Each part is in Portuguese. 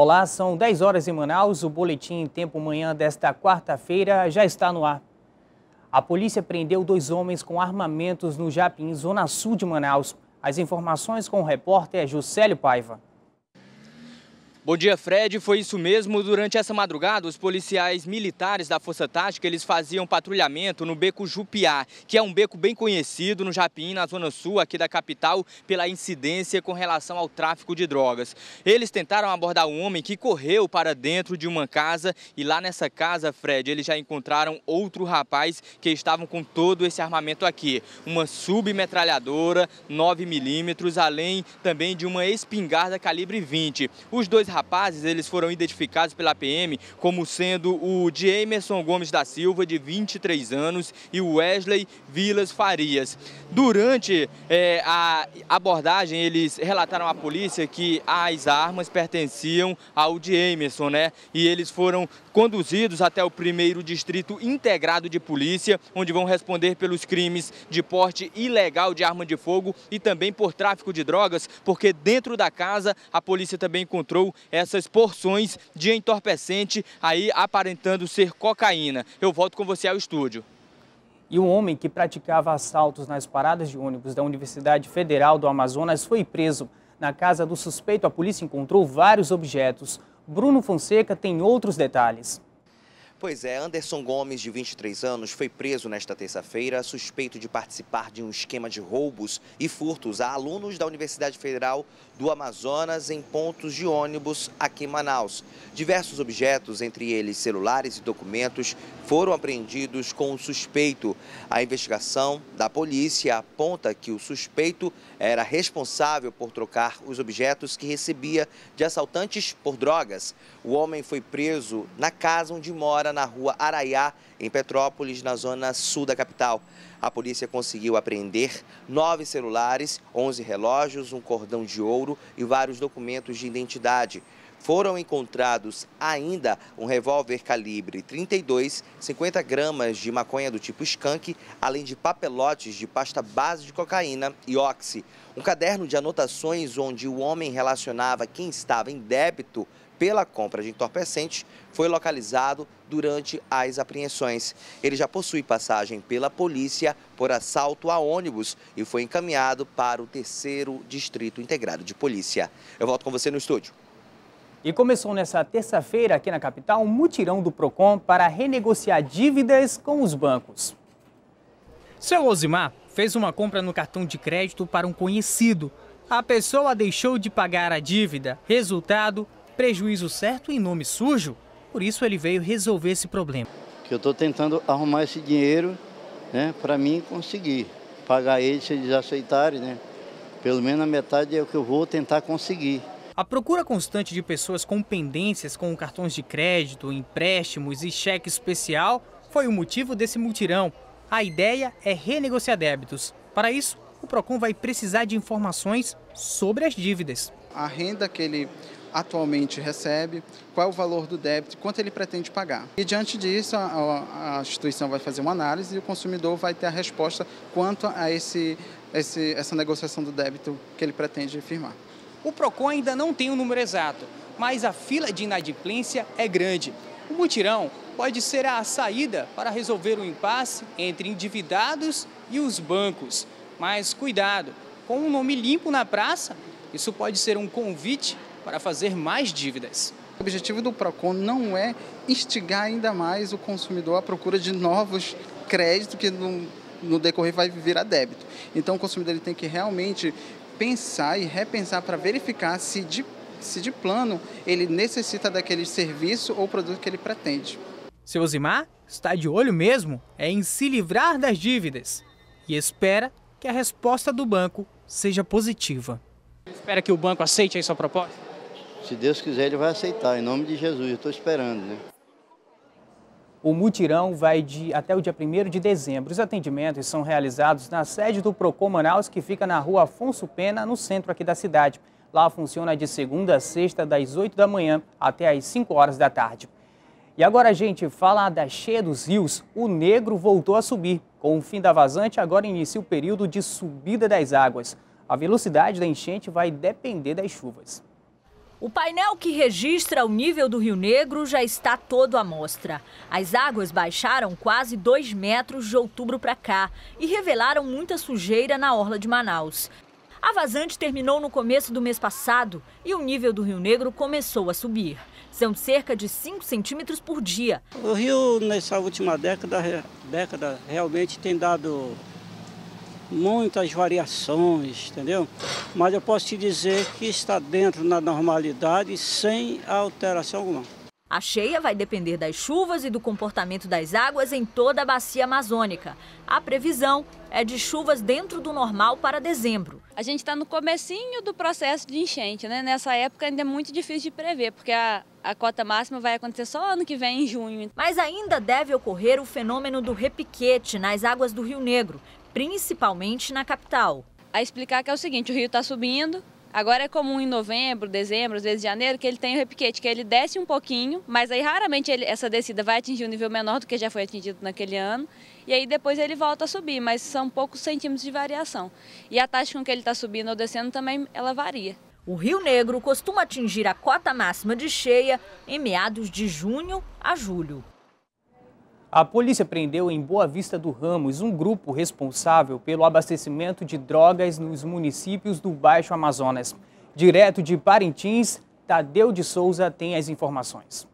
Olá, são 10 horas em Manaus. O boletim em tempo manhã desta quarta-feira já está no ar. A polícia prendeu dois homens com armamentos no Japim, zona sul de Manaus. As informações com o repórter Juscelio Paiva. Bom dia, Fred. Foi isso mesmo. Durante essa madrugada, os policiais militares da Força Tática, eles faziam patrulhamento no beco Jupiá, que é um beco bem conhecido no Japim, na zona sul aqui da capital, pela incidência com relação ao tráfico de drogas. Eles tentaram abordar um homem que correu para dentro de uma casa e lá nessa casa, Fred, eles já encontraram outro rapaz que estavam com todo esse armamento aqui. Uma submetralhadora 9mm, além também de uma espingarda calibre 20. Os dois rapazes, eles foram identificados pela PM como sendo o Jamerson Gomes da Silva, de 23 anos, e o Wesley Vilas Farias. Durante é, a abordagem, eles relataram à polícia que as armas pertenciam ao Jamerson, né? E eles foram conduzidos até o primeiro distrito integrado de polícia, onde vão responder pelos crimes de porte ilegal de arma de fogo e também por tráfico de drogas, porque dentro da casa a polícia também encontrou essas porções de entorpecente aí aparentando ser cocaína. Eu volto com você ao estúdio. E um homem que praticava assaltos nas paradas de ônibus da Universidade Federal do Amazonas foi preso. Na casa do suspeito, a polícia encontrou vários objetos. Bruno Fonseca tem outros detalhes. Pois é, Anderson Gomes, de 23 anos, foi preso nesta terça-feira suspeito de participar de um esquema de roubos e furtos a alunos da Universidade Federal do Amazonas em pontos de ônibus aqui em Manaus. Diversos objetos, entre eles celulares e documentos, foram apreendidos com o suspeito. A investigação da polícia aponta que o suspeito era responsável por trocar os objetos que recebia de assaltantes por drogas. O homem foi preso na casa onde mora era na rua Araiá, em Petrópolis, na zona sul da capital. A polícia conseguiu apreender nove celulares, onze relógios, um cordão de ouro e vários documentos de identidade. Foram encontrados ainda um revólver calibre 32, 50 gramas de maconha do tipo skunk, além de papelotes de pasta base de cocaína e oxi. Um caderno de anotações onde o homem relacionava quem estava em débito pela compra de entorpecente foi localizado durante as apreensões. Ele já possui passagem pela polícia por assalto a ônibus e foi encaminhado para o terceiro Distrito Integrado de Polícia. Eu volto com você no estúdio. E começou nessa terça-feira aqui na capital um mutirão do Procon para renegociar dívidas com os bancos. Seu Osimar fez uma compra no cartão de crédito para um conhecido. A pessoa deixou de pagar a dívida. Resultado, prejuízo certo em nome sujo por isso ele veio resolver esse problema. Eu estou tentando arrumar esse dinheiro né, para mim conseguir pagar eles se eles aceitarem, né? Pelo menos a metade é o que eu vou tentar conseguir. A procura constante de pessoas com pendências com cartões de crédito, empréstimos e cheque especial foi o motivo desse multirão. A ideia é renegociar débitos. Para isso, o Procon vai precisar de informações sobre as dívidas. A renda que ele atualmente recebe, qual é o valor do débito, quanto ele pretende pagar. E diante disso, a, a instituição vai fazer uma análise e o consumidor vai ter a resposta quanto a esse, esse, essa negociação do débito que ele pretende firmar. O PROCON ainda não tem o um número exato, mas a fila de inadimplência é grande. O mutirão pode ser a saída para resolver o um impasse entre endividados e os bancos. Mas cuidado, com um nome limpo na praça, isso pode ser um convite para fazer mais dívidas. O objetivo do PROCON não é instigar ainda mais o consumidor à procura de novos créditos que no, no decorrer vai virar débito. Então o consumidor ele tem que realmente pensar e repensar para verificar se de, se de plano ele necessita daquele serviço ou produto que ele pretende. Seu Osimar está de olho mesmo é em se livrar das dívidas e espera que a resposta do banco seja positiva. Espera que o banco aceite aí sua proposta? Se Deus quiser, ele vai aceitar, em nome de Jesus, eu estou esperando. Né? O mutirão vai de até o dia 1 de dezembro. Os atendimentos são realizados na sede do Procon Manaus, que fica na rua Afonso Pena, no centro aqui da cidade. Lá funciona de segunda a sexta, das 8 da manhã até as 5 horas da tarde. E agora, gente, fala da cheia dos rios. O negro voltou a subir. Com o fim da vazante, agora inicia o período de subida das águas. A velocidade da enchente vai depender das chuvas. O painel que registra o nível do Rio Negro já está todo à mostra. As águas baixaram quase 2 metros de outubro para cá e revelaram muita sujeira na orla de Manaus. A vazante terminou no começo do mês passado e o nível do Rio Negro começou a subir. São cerca de 5 centímetros por dia. O rio, nessa última década, década realmente tem dado muitas variações, entendeu? Mas eu posso te dizer que está dentro da normalidade sem alteração alguma. A cheia vai depender das chuvas e do comportamento das águas em toda a bacia amazônica. A previsão é de chuvas dentro do normal para dezembro. A gente está no comecinho do processo de enchente, né? Nessa época ainda é muito difícil de prever, porque a, a cota máxima vai acontecer só ano que vem, em junho. Mas ainda deve ocorrer o fenômeno do repiquete nas águas do Rio Negro, principalmente na capital. A explicar que é o seguinte, o rio está subindo, Agora é comum em novembro, dezembro, às vezes janeiro, que ele tem o repiquete, que ele desce um pouquinho, mas aí raramente ele, essa descida vai atingir um nível menor do que já foi atingido naquele ano, e aí depois ele volta a subir, mas são poucos centímetros de variação. E a taxa com que ele está subindo ou descendo também ela varia. O Rio Negro costuma atingir a cota máxima de cheia em meados de junho a julho. A polícia prendeu em Boa Vista do Ramos um grupo responsável pelo abastecimento de drogas nos municípios do Baixo Amazonas. Direto de Parintins, Tadeu de Souza tem as informações.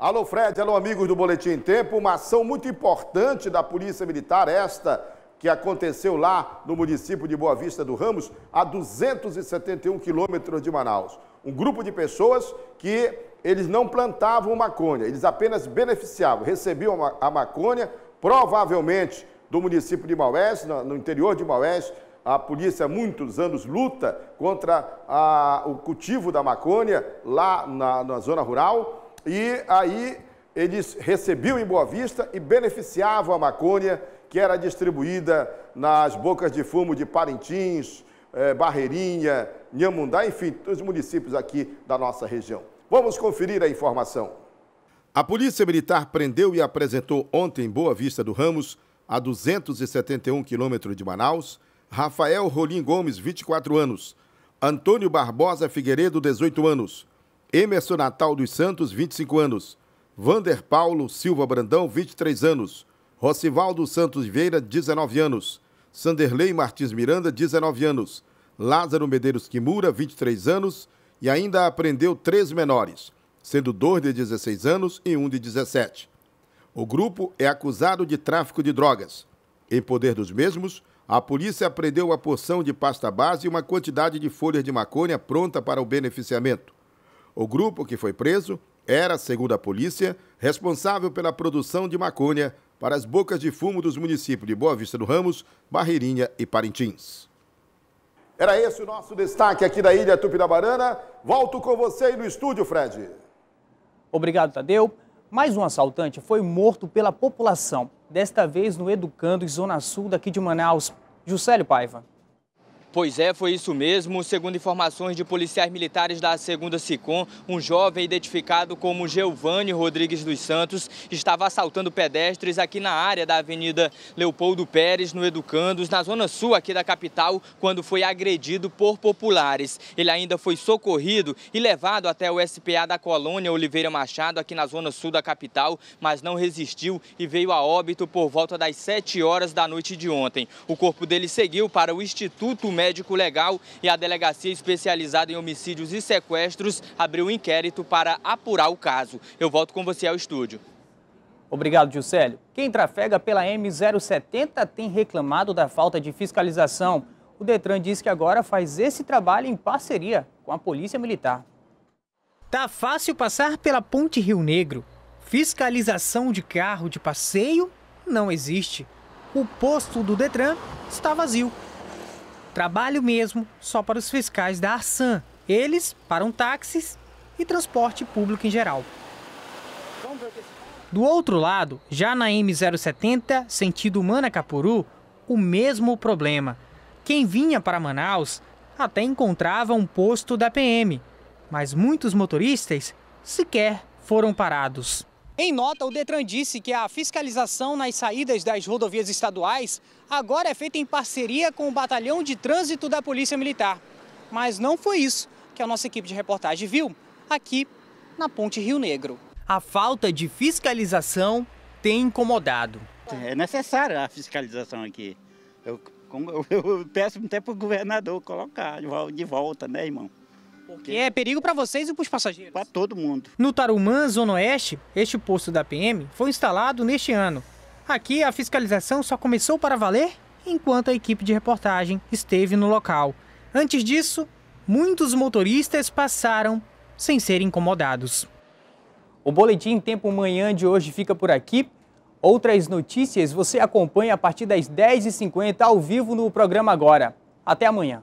Alô Fred, alô amigos do Boletim Tempo, uma ação muito importante da Polícia Militar, esta que aconteceu lá no município de Boa Vista do Ramos, a 271 quilômetros de Manaus. Um grupo de pessoas que eles não plantavam maconha, eles apenas beneficiavam, recebiam a maconha, provavelmente do município de Maués, no interior de Maués, a polícia há muitos anos luta contra a, o cultivo da maconha lá na, na, zona rural e aí eles recebiam em Boa Vista e beneficiavam a maconha que era distribuída nas bocas de fumo de Parintins, eh, Barreirinha, Nhamundá, enfim, todos os municípios aqui da nossa região. Vamos conferir a informação. A Polícia Militar prendeu e apresentou ontem em Boa Vista do Ramos, a 271 quilômetros de Manaus, Rafael Rolim Gomes, 24 anos, Antônio Barbosa Figueiredo, 18 anos, Emerson Natal dos Santos, 25 anos, Vander Paulo Silva Brandão, 23 anos, Rocivaldo Santos Vieira, 19 anos, Sanderley Martins Miranda, 19 anos, Lázaro Medeiros Kimura, 23 anos, e ainda aprendeu três menores, sendo dois de 16 anos e um de 17. O grupo é acusado de tráfico de drogas. Em poder dos mesmos, a polícia apreendeu a porção de pasta base e uma quantidade de folhas de maconha pronta para o beneficiamento. O grupo que foi preso era, segundo a polícia, responsável pela produção de maconha para as bocas de fumo dos municípios de Boa Vista do Ramos, Barreirinha e Parintins. Era esse o nosso destaque aqui da Ilha Tupinabarana. Volto com você aí no estúdio, Fred. Obrigado, Tadeu. Mais um assaltante foi morto pela população, desta vez no Educando, em Zona Sul daqui de Manaus. Juscelio Paiva. Pois é, foi isso mesmo. Segundo informações de policiais militares da 2 SICOM, um jovem identificado como Geovane Rodrigues dos Santos estava assaltando pedestres aqui na área da Avenida Leopoldo Pérez, no Educandos, na zona sul aqui da capital, quando foi agredido por populares. Ele ainda foi socorrido e levado até o SPA da colônia Oliveira Machado, aqui na zona sul da capital, mas não resistiu e veio a óbito por volta das 7 horas da noite de ontem. O corpo dele seguiu para o Instituto médico legal e a delegacia especializada em homicídios e sequestros abriu um inquérito para apurar o caso. Eu volto com você ao estúdio. Obrigado, Juscelio. Quem trafega pela M070 tem reclamado da falta de fiscalização. O Detran diz que agora faz esse trabalho em parceria com a Polícia Militar. Tá fácil passar pela Ponte Rio Negro. Fiscalização de carro de passeio não existe. O posto do Detran está vazio. Trabalho mesmo só para os fiscais da Arsan. Eles param táxis e transporte público em geral. Do outro lado, já na M070, sentido Manacapuru, o mesmo problema. Quem vinha para Manaus até encontrava um posto da PM, mas muitos motoristas sequer foram parados. Em nota, o Detran disse que a fiscalização nas saídas das rodovias estaduais agora é feita em parceria com o Batalhão de Trânsito da Polícia Militar. Mas não foi isso que a nossa equipe de reportagem viu aqui na Ponte Rio Negro. A falta de fiscalização tem incomodado. É necessária a fiscalização aqui. Eu, eu, eu peço até para o governador colocar de volta, né, irmão? Porque é perigo para vocês e para os passageiros. Para todo mundo. No Tarumã, Zona Oeste, este posto da PM foi instalado neste ano. Aqui, a fiscalização só começou para valer enquanto a equipe de reportagem esteve no local. Antes disso, muitos motoristas passaram sem ser incomodados. O Boletim Tempo Manhã de hoje fica por aqui. Outras notícias você acompanha a partir das 10h50 ao vivo no programa Agora. Até amanhã.